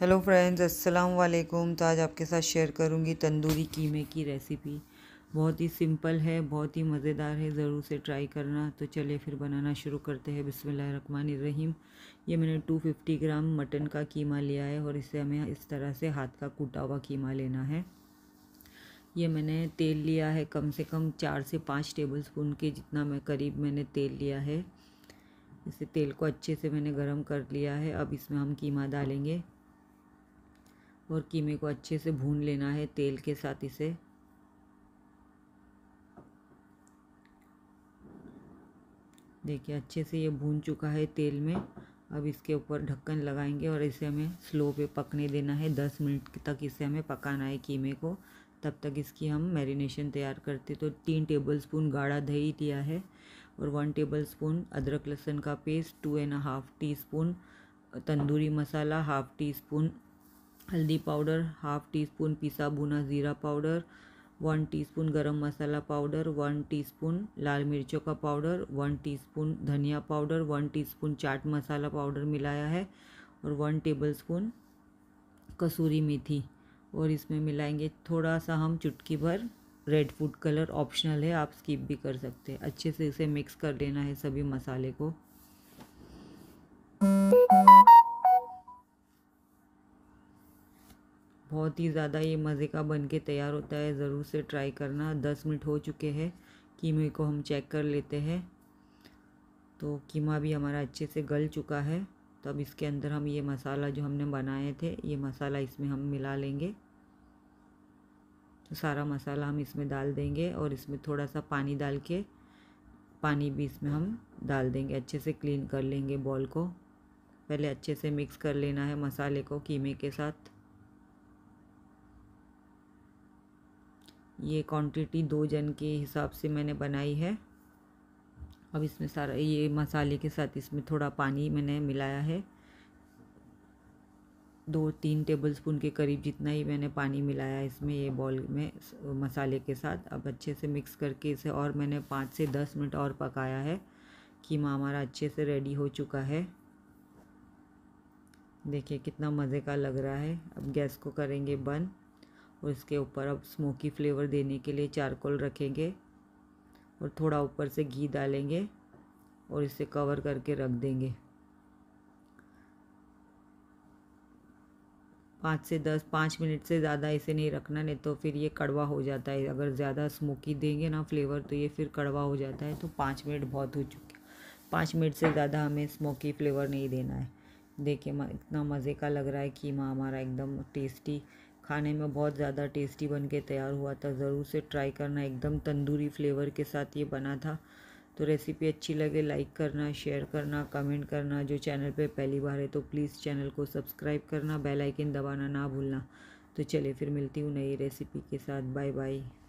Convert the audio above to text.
hello friends अस्सलाम वालेकुम तो आज आपके साथ शेयर करूंगी तंदूरी कीमे की रेसिपी बहुत ही सिंपल है बहुत ही मज़ेदार है ज़रूर से ट्राई करना तो चलिए फिर बनाना शुरू करते हैं बिसमीम ये मैंने 250 ग्राम मटन का कीमा लिया है और इसे हमें इस तरह से हाथ का कूटा हुआ कीमा लेना है ये मैंने तेल लिया है कम से कम चार से पाँच टेबल स्पून के जितना मैं करीब मैंने तेल लिया है इसे तेल को अच्छे से मैंने गरम कर लिया है अब इसमें हम कीमा डालेंगे और कीमे को अच्छे से भून लेना है तेल के साथ इसे देखिए अच्छे से ये भून चुका है तेल में अब इसके ऊपर ढक्कन लगाएंगे और इसे हमें स्लो पे पकने देना है दस मिनट तक इसे हमें पकाना है कीमे को तब तक इसकी हम मैरिनेशन तैयार करते तो तीन टेबलस्पून गाढ़ा दही दिया है और वन टेबलस्पून अदरक लहसुन का paste two and half tea spoon tandoori masala half tea spoon हल्दी पाउडर हाफ टी स्पून पिसा भुना ज़ीरा powder one teaspoon garam masala powder one teaspoon लाल मिर्चों का पाउडर वन टीस्पून धनिया powder one teaspoon chaat masala powder मिलाया है और वन टेबलस्पून कसूरी मेथी और इसमें मिलाएंगे थोड़ा सा हम चुटकी भर रेड फूड कलर ऑप्शनल है आप स्किप भी कर सकते हैं अच्छे से इसे मिक्स कर लेना है सभी मसाले को बहुत ही ज़्यादा ये मज़े का बन के तैयार होता है ज़रूर से ट्राई करना दस मिनट हो चुके हैं कीमे को हम चेक कर लेते हैं तो कीमा भी हमारा अच्छे से गल चुका है तो अब इसके अंदर हम ये मसाला जो हमने बनाए थे ये मसाला इसमें हम मिला लेंगे तो सारा मसाला हम इसमें डाल देंगे और इसमें थोड़ा सा पानी डाल के पानी भी इसमें हम डाल देंगे अच्छे से क्लीन कर लेंगे बॉल को पहले अच्छे से मिक्स कर लेना है मसाले को कीमे के साथ ये क्वांटिटी दो जन के हिसाब से मैंने बनाई है अब इसमें सारा ये मसाले के साथ इसमें थोड़ा पानी मैंने मिलाया है दो तीन टेबल स्पून के करीब जितना ही मैंने पानी मिलाया इसमें ये बॉल में मसाले के साथ अब अच्छे से मिक्स करके इसे और मैंने पाँच से दस मिनट और पकाया है कीमा हमारा अच्छे से रेडी हो चुका है देखिए कितना मज़े का लग रहा है अब गैस को करेंगे बंद और इसके ऊपर अब स्मोकी फ्लेवर देने के लिए चारकोल रखेंगे और थोड़ा ऊपर से घी डालेंगे और इसे कवर करके रख देंगे पाँच से दस पाँच मिनट से ज़्यादा इसे नहीं रखना नहीं तो फिर ये कड़वा हो जाता है अगर ज़्यादा स्मोकी देंगे ना फ्लेवर तो ये फिर कड़वा हो जाता है तो पाँच मिनट बहुत हो चुके पाँच मिनट से ज़्यादा हमें स्मोकी फ्लेवर नहीं देना है देखिए इतना मज़े का लग रहा है कीमा हमारा एकदम टेस्टी खाने में बहुत ज़्यादा टेस्टी बन के तैयार हुआ था ज़रूर से ट्राई करना एकदम तंदूरी फ्लेवर के साथ ये बना था तो रेसिपी अच्छी लगे लाइक करना शेयर करना कमेंट करना जो चैनल पे पहली बार है तो प्लीज़ चैनल को सब्सक्राइब करना बेल आइकन दबाना ना भूलना तो चलिए फिर मिलती हूँ नई रेसिपी के साथ बाय बाय